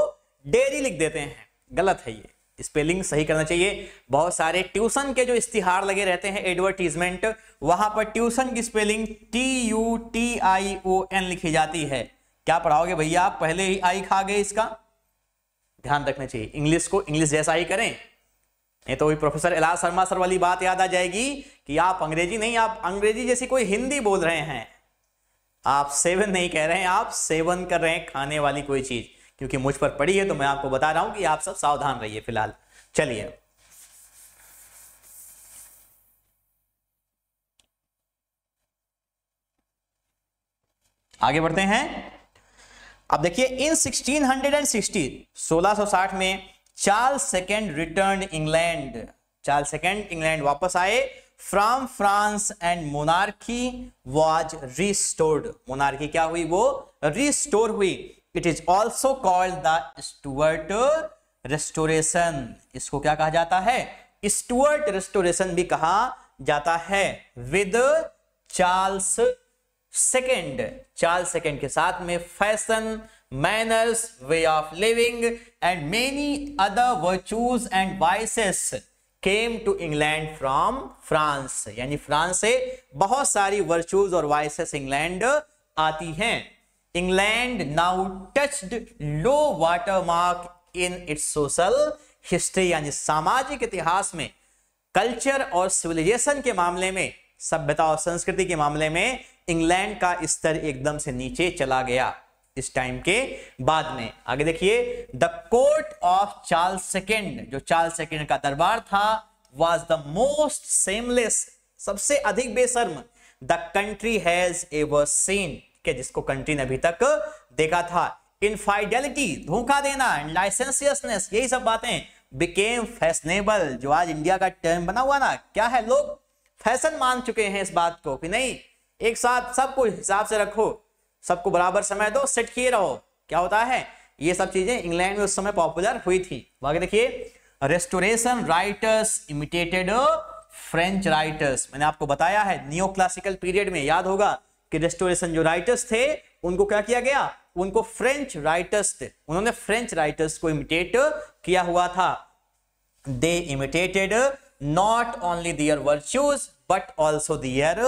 डेरी लिख देते हैं गलत है ये स्पेलिंग सही करना चाहिए बहुत सारे ट्यूशन के जो इश्तिहार लगे रहते हैं एडवर्टीजमेंट वहां पर ट्यूशन की spelling T U T I O N लिखी जाती है क्या पढ़ाओगे भैया आप पहले ही आई खा गए इसका ध्यान रखना चाहिए इंग्लिश को इंग्लिश जैसा ही करें नहीं तो वही प्रोफेसर इलाज शर्मा सर वाली बात याद आ जाएगी कि आप अंग्रेजी नहीं आप अंग्रेजी जैसी कोई हिंदी बोल रहे हैं आप सेवन नहीं कह रहे हैं आप सेवन कर रहे हैं खाने वाली कोई चीज क्योंकि मुझ पर पड़ी है तो मैं आपको बता रहा हूं कि आप सब सावधान रहिए फिलहाल चलिए आगे बढ़ते हैं अब देखिए इन 1660 1660 में Charles second return England Charles second England वापस आए from France and monarchy was restored monarchy क्या हुई वो रिस्टोर हुई it is also called the Stuart restoration इसको क्या कहा जाता है स्टूअर्ट रेस्टोरेशन भी कहा जाता है with Charles second Charles second के साथ में fashion manners, way of living, and many other virtues and vices came to England from France यानी फ्रांस से बहुत सारी वर्चूज और वाइसेस इंग्लैंड आती हैं England now touched low water mark in its social history यानी सामाजिक इतिहास में कल्चर और सिविलाइजेशन के मामले में सभ्यता और संस्कृति के मामले में इंग्लैंड का स्तर एकदम से नीचे चला गया इस टाइम के बाद में आगे देखिए the court of Charles second जो चार्ल सेकेंड का दरबार था वॉज द मोस्ट सेमलेस सबसे अधिक बेसर्म the country has ever seen के जिसको कंट्री ने अभी तक देखा था इनफाइडेलिटी धोखा देना एंड लाइसेंसियसनेस यही सब बातें बिकेम फैशनेबल जो आज इंडिया का टर्म बना हुआ ना क्या है लोग फैशन मान चुके हैं इस बात को कि नहीं एक साथ सब कुछ हिसाब से रखो सबको बराबर समय दो सेट किए रहो क्या होता है ये सब चीजें इंग्लैंड में उस समय पॉपुलर हुई थी बाकी देखिए restoration writers imitated French writers मैंने आपको बताया है नियो क्लासिकल पीरियड में याद होगा कि रेस्टोरेशन जो राइटर्स थे उनको क्या किया गया उनको फ्रेंच राइटर्स थे उन्होंने फ्रेंच राइटर्स को इमिटेट किया हुआ था they imitated not only their virtues but also their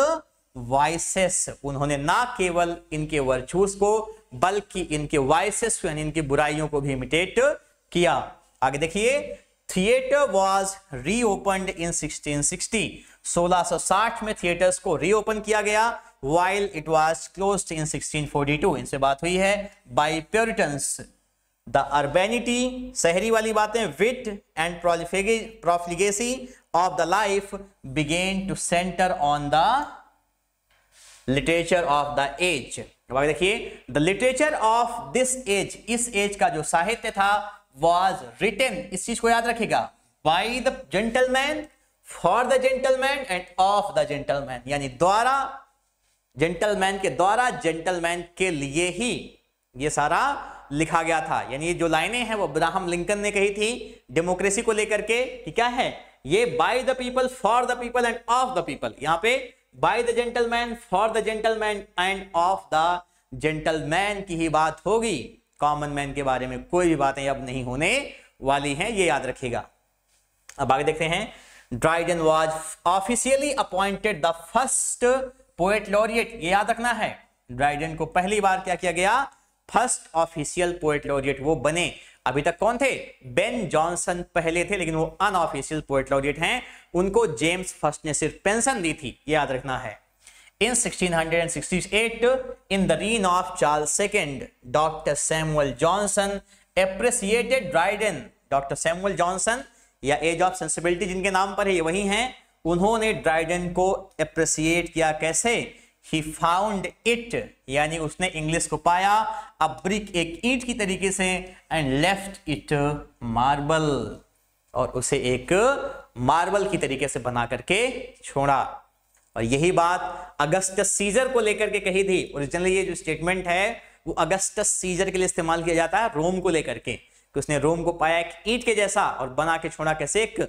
vices उन्होंने ना केवल इनके वर्चूस को बल्कि इनके वाइसेस यानी इनकी बुराइयों को भी इमिटेट किया आगे देखिए थिएटर वाज रीओपन इन 1660 1660 में थिएटर्स को रीओपन किया गया while it was closed in 1642 इनसे बात हुई है बाय प्योरिटन्स द अर्बेनिटी शहरी वाली बातें wit and profligacy of the life began to centre on the literature of the age देखिए the literature of this age इस एज का जो साहित्य था वॉज रिटेन इस चीज को याद रखेगा by the gentleman for the gentleman and of the gentleman यानी द्वारा जेंटलमैन के द्वारा जेंटलमैन के लिए ही ये सारा लिखा गया था यानी जो लाइनें हैं वो अब्राहम लिंकन ने कही थी डेमोक्रेसी को लेकर के क्या है ये by the people for the people and of the people यहाँ पे by the gentleman for the gentleman and of the gentleman की ही बात होगी कॉमन मैन के बारे में कोई भी बातें अब नहीं होने वाली हैं ये याद रखिएगा अब आगे देखते हैं Dryden was officially appointed the first poet laureate ये याद रखना है ड्राइडन को पहली बार क्या किया गया फर्स्ट ऑफिशियल पोएट लॉरियट वो बने अभी तक कौन थे बेन जॉनसन पहले थे लेकिन वो अनऑफिशियल पोएट लॉरियट हैं उनको जेम्स फर्स्ट ने सिर्फ पेंशन दी थी याद रखना है in 1668 in the reign of Charles second doctor Samuel Johnson appreciated Dryden doctor Samuel Johnson या एज ऑफ सेंसिबिलिटी जिनके नाम पर है वही हैं उन्होंने ड्राइडन को एप्रिसिएट किया कैसे ही फाउंड इट यानी उसने इंग्लिश को पाया अ ब्रिक एक ईट की तरीके से एंड लेफ्ट इट मार्बल और उसे एक मार्बल की तरीके से बना करके छोड़ा और यही बात अगस्त सीजर को लेकर के कही थी ओरिजिनली ये जो स्टेटमेंट है वो अगस्त सीजर के लिए इस्तेमाल किया जाता है रोम को लेकर के कि उसने रोम को पाया एक ईट के जैसा और बना के छोड़ा कैसे एक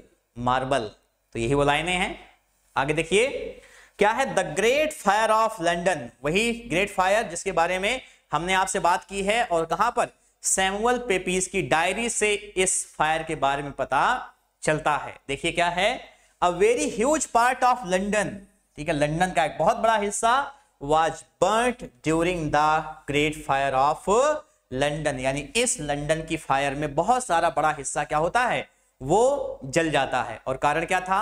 मार्बल तो यही वो लाइने हैं आगे देखिए क्या है the great fire of London वही ग्रेट फायर जिसके बारे में हमने आपसे बात की है और कहां पर सैमुअल पेपीज की डायरी से इस फायर के बारे में पता चलता है देखिए क्या है a very huge part of London ठीक है लंडन का एक बहुत बड़ा हिस्सा was burnt during the great fire of London यानी इस लंडन की फायर में बहुत सारा बड़ा हिस्सा क्या होता है वो जल जाता है और कारण क्या था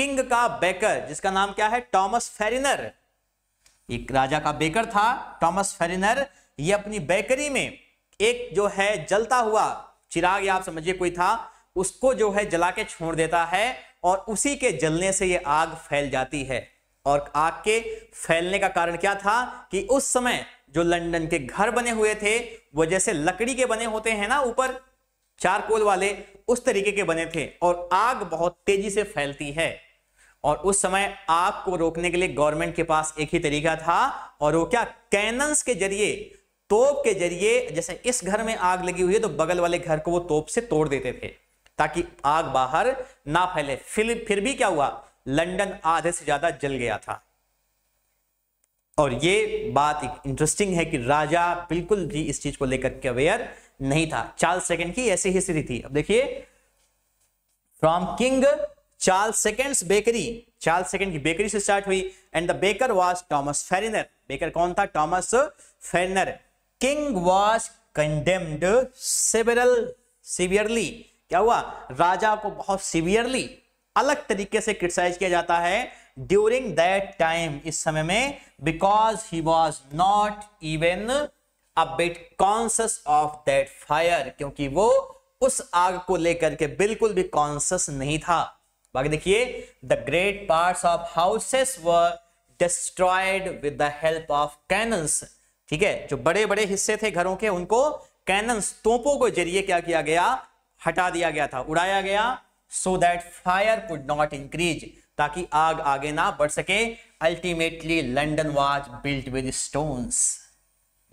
किंग का बेकर जिसका नाम क्या है टॉमस फेरिनर एक राजा का बेकर था टॉमस फेरिनर ये अपनी बेकरी में एक जो है जलता हुआ चिराग या आप समझिए कोई था उसको जो है जला के छोड़ देता है और उसी के जलने से ये आग फैल जाती है और आग के फैलने का कारण क्या था कि उस समय जो लंदन के घर बने हुए थे वो जैसे लकड़ी के बने होते हैं ना ऊपर चारकोल वाले उस तरीके के बने थे और आग बहुत तेजी से फैलती है और उस समय आग को रोकने के लिए गवर्नमेंट के पास एक ही तरीका था और वो क्या कैनन्स के जरिए तोप के जरिए जैसे इस घर में आग लगी हुई है तो बगल वाले घर को वो तोप से तोड़ देते थे ताकि आग बाहर ना फैले फिर फिर भी क्या हुआ लंदन आधे से ज्यादा जल गया था और ये बात इंटरेस्टिंग है कि राजा बिल्कुल भी इस चीज को लेकर के अवेयर नहीं था चार्ल्स सेकंड की ऐसी ही स्थिति थी अब देखिए from King Charles second's bakery Charles second की बेकरी से स्टार्ट हुई and the baker was Thomas Farriner baker कौन था Thomas Farriner king was condemned several severely क्या हुआ राजा को बहुत सिवियरली अलग तरीके से क्रिटिसाइज किया जाता है ड्यूरिंग दैट टाइम इस समय में because he was not even at conscious of that fire क्योंकि वो उस आग को लेकर के बिल्कुल भी कॉन्सियस नहीं था बाकी देखिए the great parts of houses were destroyed with the help of cannons ठीक है जो बड़े बड़े हिस्से थे घरों के उनको कैनन्स तोपों के जरिए क्या किया गया हटा दिया गया था उड़ाया गया so that fire could not increase ताकि आग आगे ना बढ़ सके ultimately London was built with stones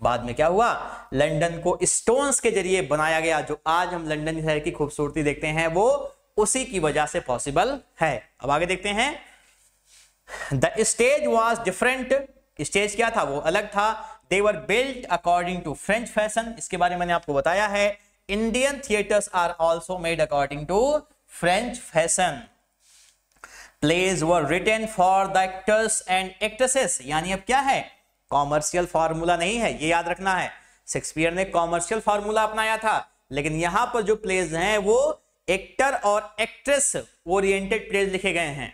बाद में क्या हुआ लंडन को स्टोन्स के जरिए बनाया गया जो आज हम लंडन शहर की खूबसूरती देखते हैं वो उसी की वजह से पॉसिबल है अब आगे देखते हैं the stage was different stage क्या था वो अलग था they were built according to French fashion इसके बारे में मैंने आपको बताया है Indian theatres are also made according to French fashion plays were written for the actors and actresses यानी अब क्या है कॉमर्शियल फार्मूला नहीं है ये याद रखना है शेक्सपियर ने कॉमर्शियल फार्मूला अपनाया था लेकिन यहां पर जो प्लेज हैं वो एक्टर और एक्ट्रेस ओरिएंटेड प्लेज लिखे गए हैं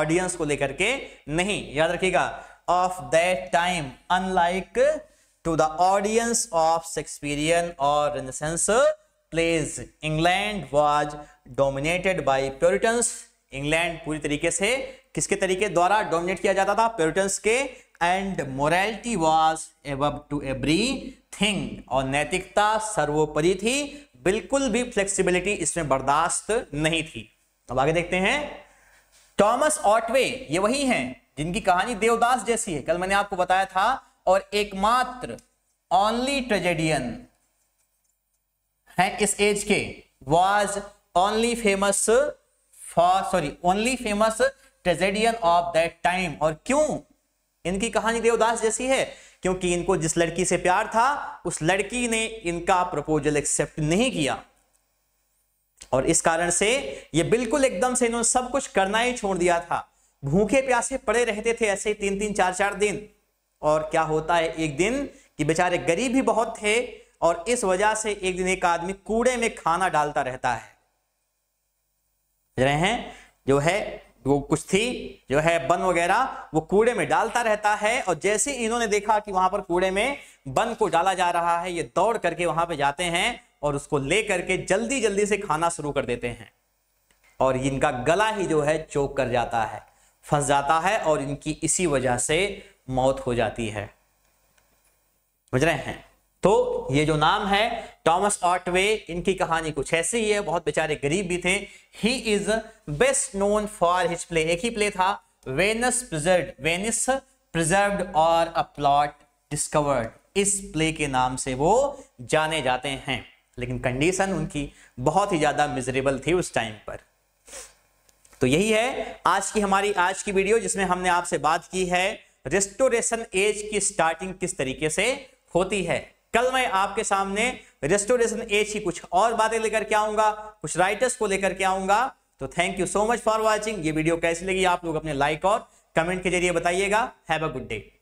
ऑडियंस को लेकर के नहीं याद रखिएगा of that time unlike to the audience of Shakespearean और renaissance plays England was dominated by puritans England पूरी तरीके से किसके तरीके द्वारा डोमिनेट किया जाता था प्योरिटन्स के and morality was above to everything और नैतिकता सर्वोपरि थी बिल्कुल भी फ्लेक्सिबिलिटी इसमें बर्दाश्त नहीं थी अब आगे देखते हैं टॉमस ऑटवे ये वही हैं जिनकी कहानी देवदास जैसी है कल मैंने आपको बताया था और एकमात्र ओनली ट्रेजेडियन है इस एज के was only famous for sorry only famous tragedian of that time और क्यों इनकी कहानी देवदास जैसी है क्योंकि इनको जिस लड़की से प्यार था उस लड़की ने इनका प्रपोजल एक्सेप्ट नहीं किया और इस कारण से ये बिल्कुल एकदम से इन्होंने सब कुछ करना ही छोड़ दिया था भूखे प्यासे पड़े रहते थे ऐसे तीन तीन चार चार दिन और क्या होता है एक दिन कि बेचारे गरीब भी बहुत थे और इस वजह से एक दिन एक आदमी कूड़े में खाना डालता रहता है रहे हैं जो है वो कुछ थी जो है बन वगैरह वो कूड़े में डालता रहता है और जैसे इन्होंने देखा कि वहां पर कूड़े में बन को डाला जा रहा है ये दौड़ करके वहां पे जाते हैं और उसको ले करके जल्दी जल्दी से खाना शुरू कर देते हैं और इनका गला ही जो है चोक कर जाता है फंस जाता है और इनकी इसी वजह से मौत हो जाती है समझ रहे हैं तो ये जो नाम है टॉमस ऑटवे इनकी कहानी कुछ ऐसी ही है बहुत बेचारे गरीब भी थे he is best known for his play एक ही प्ले था वेनस प्रिजर्व वेनिस प्रिजर्व और अ प्लॉट डिस्कवर्ड इस प्ले के नाम से वो जाने जाते हैं लेकिन कंडीशन उनकी बहुत ही ज्यादा मिजरेबल थी उस टाइम पर तो यही है आज की हमारी आज की वीडियो जिसमें हमने आपसे बात की है रेस्टोरेशन एज की स्टार्टिंग किस तरीके से होती है कल मैं आपके सामने रेस्टोरेशन एज की कुछ और बातें लेकर के आऊंगा कुछ राइटर्स को लेकर के आऊंगा तो thank you so much for watching ये वीडियो कैसी लगी आप लोग अपने लाइक और कमेंट के जरिए बताइएगा हैव अ गुड डे